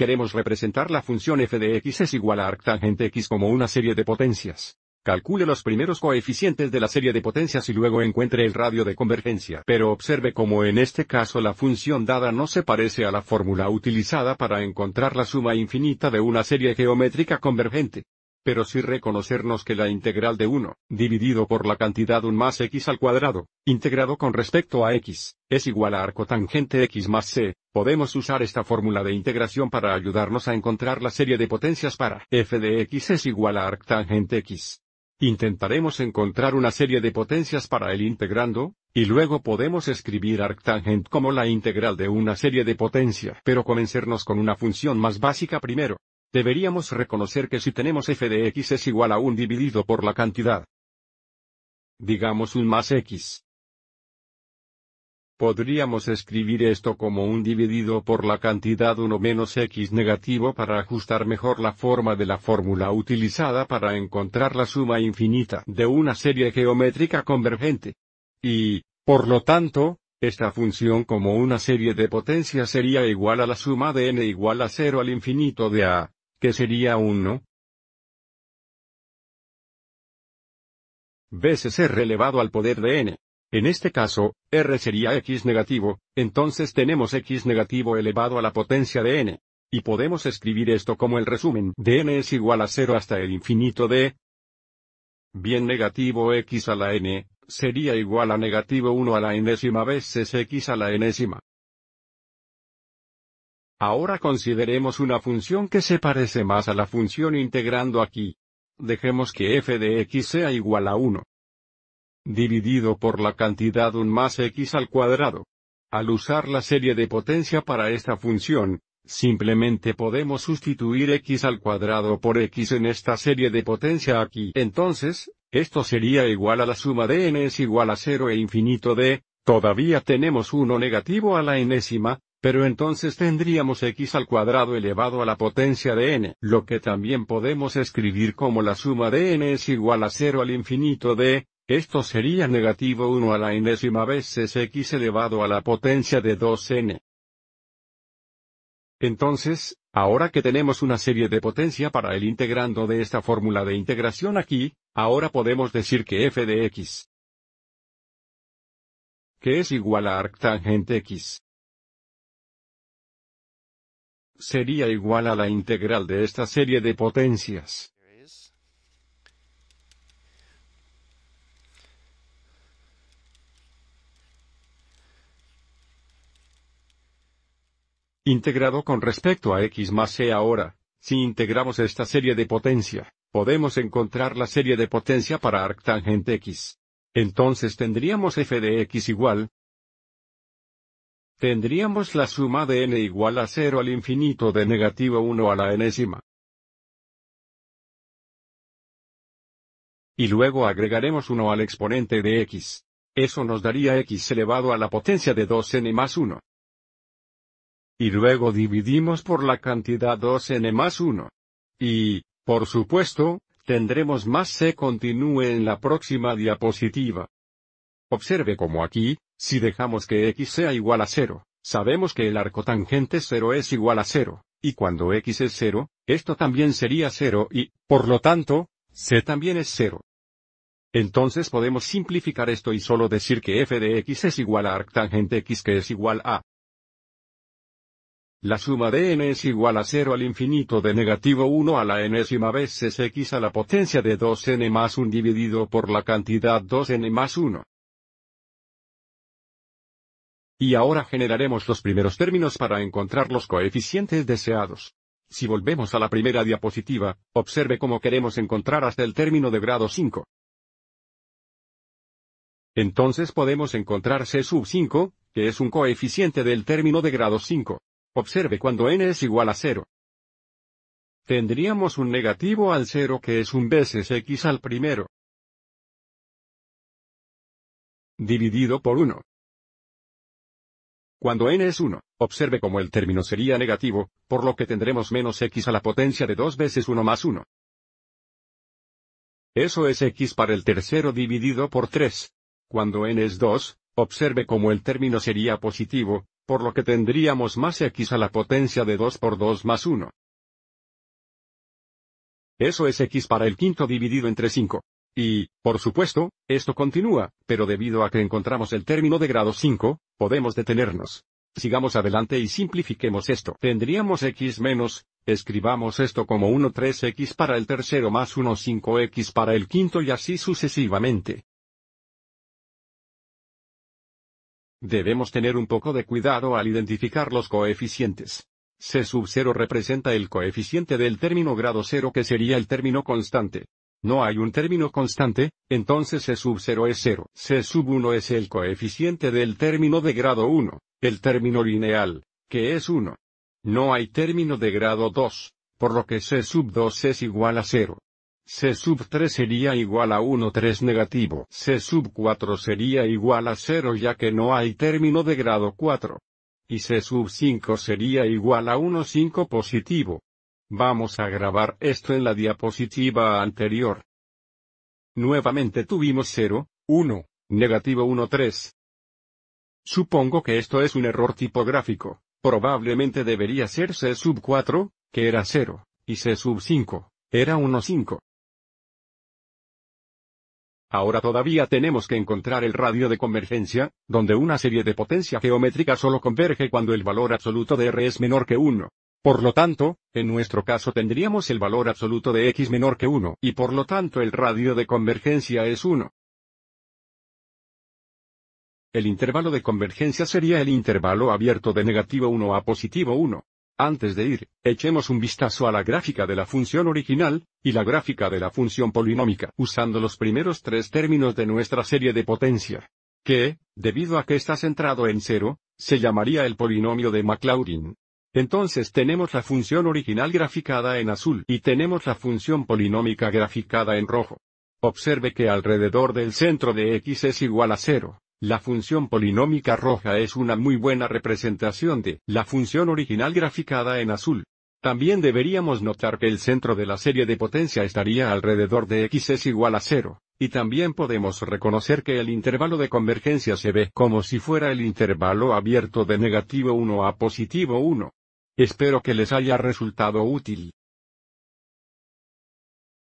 Queremos representar la función f de x es igual a arctangente x como una serie de potencias. Calcule los primeros coeficientes de la serie de potencias y luego encuentre el radio de convergencia. Pero observe cómo en este caso la función dada no se parece a la fórmula utilizada para encontrar la suma infinita de una serie geométrica convergente. Pero sí reconocernos que la integral de 1, dividido por la cantidad 1 más x al cuadrado, integrado con respecto a x, es igual a arcotangente x más c, Podemos usar esta fórmula de integración para ayudarnos a encontrar la serie de potencias para f de x es igual a arctangente x. Intentaremos encontrar una serie de potencias para el integrando, y luego podemos escribir arctangent como la integral de una serie de potencia. Pero comencemos con una función más básica primero. Deberíamos reconocer que si tenemos f de x es igual a 1 dividido por la cantidad, digamos un más x, Podríamos escribir esto como un dividido por la cantidad 1 menos x negativo para ajustar mejor la forma de la fórmula utilizada para encontrar la suma infinita de una serie geométrica convergente. Y, por lo tanto, esta función como una serie de potencias sería igual a la suma de n igual a 0 al infinito de a, que sería 1. veces r elevado al poder de n. En este caso, R sería x negativo, entonces tenemos x negativo elevado a la potencia de n. Y podemos escribir esto como el resumen de n es igual a 0 hasta el infinito de bien negativo x a la n, sería igual a negativo 1 a la enésima veces x a la enésima. Ahora consideremos una función que se parece más a la función integrando aquí. Dejemos que f de x sea igual a 1 dividido por la cantidad 1 más x al cuadrado. Al usar la serie de potencia para esta función, simplemente podemos sustituir x al cuadrado por x en esta serie de potencia aquí. Entonces, esto sería igual a la suma de n es igual a 0 e infinito de, todavía tenemos 1 negativo a la enésima, pero entonces tendríamos x al cuadrado elevado a la potencia de n, lo que también podemos escribir como la suma de n es igual a 0 al infinito de, esto sería negativo 1 a la enésima veces x elevado a la potencia de 2n. Entonces, ahora que tenemos una serie de potencia para el integrando de esta fórmula de integración aquí, ahora podemos decir que f de x que es igual a arctangente x sería igual a la integral de esta serie de potencias. integrado con respecto a x más c e ahora, si integramos esta serie de potencia, podemos encontrar la serie de potencia para arctangente x. Entonces tendríamos f de x igual. Tendríamos la suma de n igual a 0 al infinito de negativo 1 a la enésima. Y luego agregaremos 1 al exponente de x. Eso nos daría x elevado a la potencia de 2n más 1. Y luego dividimos por la cantidad 2n más 1. Y, por supuesto, tendremos más C continúe en la próxima diapositiva. Observe como aquí, si dejamos que x sea igual a 0, sabemos que el arco tangente 0 es igual a 0, y cuando x es 0, esto también sería 0 y, por lo tanto, c también es 0. Entonces podemos simplificar esto y solo decir que f de x es igual a arctangente x que es igual a la suma de n es igual a 0 al infinito de negativo 1 a la enésima es x a la potencia de 2n más 1 dividido por la cantidad 2n más 1. Y ahora generaremos los primeros términos para encontrar los coeficientes deseados. Si volvemos a la primera diapositiva, observe cómo queremos encontrar hasta el término de grado 5. Entonces podemos encontrar C sub 5, que es un coeficiente del término de grado 5. Observe cuando n es igual a 0. Tendríamos un negativo al 0 que es un veces x al primero. Dividido por 1. Cuando n es 1, observe como el término sería negativo, por lo que tendremos menos x a la potencia de 2 veces 1 más 1. Eso es x para el tercero dividido por 3. Cuando n es 2, observe como el término sería positivo, por lo que tendríamos más x a la potencia de 2 por 2 más 1. Eso es x para el quinto dividido entre 5. Y, por supuesto, esto continúa, pero debido a que encontramos el término de grado 5, podemos detenernos. Sigamos adelante y simplifiquemos esto. Tendríamos x menos, escribamos esto como 1 3x para el tercero más 1 5x para el quinto y así sucesivamente. Debemos tener un poco de cuidado al identificar los coeficientes. C sub 0 representa el coeficiente del término grado 0 que sería el término constante. No hay un término constante, entonces C sub 0 es 0. C sub 1 es el coeficiente del término de grado 1, el término lineal, que es 1. No hay término de grado 2, por lo que C sub 2 es igual a 0. C sub 3 sería igual a 1 3 negativo. C sub 4 sería igual a 0 ya que no hay término de grado 4. Y C sub 5 sería igual a 1 5 positivo. Vamos a grabar esto en la diapositiva anterior. Nuevamente tuvimos 0, 1, negativo 1 3. Supongo que esto es un error tipográfico. Probablemente debería ser C sub 4, que era 0, y C sub 5, era 1 5. Ahora todavía tenemos que encontrar el radio de convergencia, donde una serie de potencia geométrica solo converge cuando el valor absoluto de R es menor que 1. Por lo tanto, en nuestro caso tendríamos el valor absoluto de X menor que 1 y por lo tanto el radio de convergencia es 1. El intervalo de convergencia sería el intervalo abierto de negativo 1 a positivo 1. Antes de ir, echemos un vistazo a la gráfica de la función original, y la gráfica de la función polinómica, usando los primeros tres términos de nuestra serie de potencia. Que, debido a que está centrado en cero, se llamaría el polinomio de Maclaurin. Entonces tenemos la función original graficada en azul y tenemos la función polinómica graficada en rojo. Observe que alrededor del centro de x es igual a cero. La función polinómica roja es una muy buena representación de la función original graficada en azul. También deberíamos notar que el centro de la serie de potencia estaría alrededor de x es igual a 0, y también podemos reconocer que el intervalo de convergencia se ve como si fuera el intervalo abierto de negativo 1 a positivo 1. Espero que les haya resultado útil.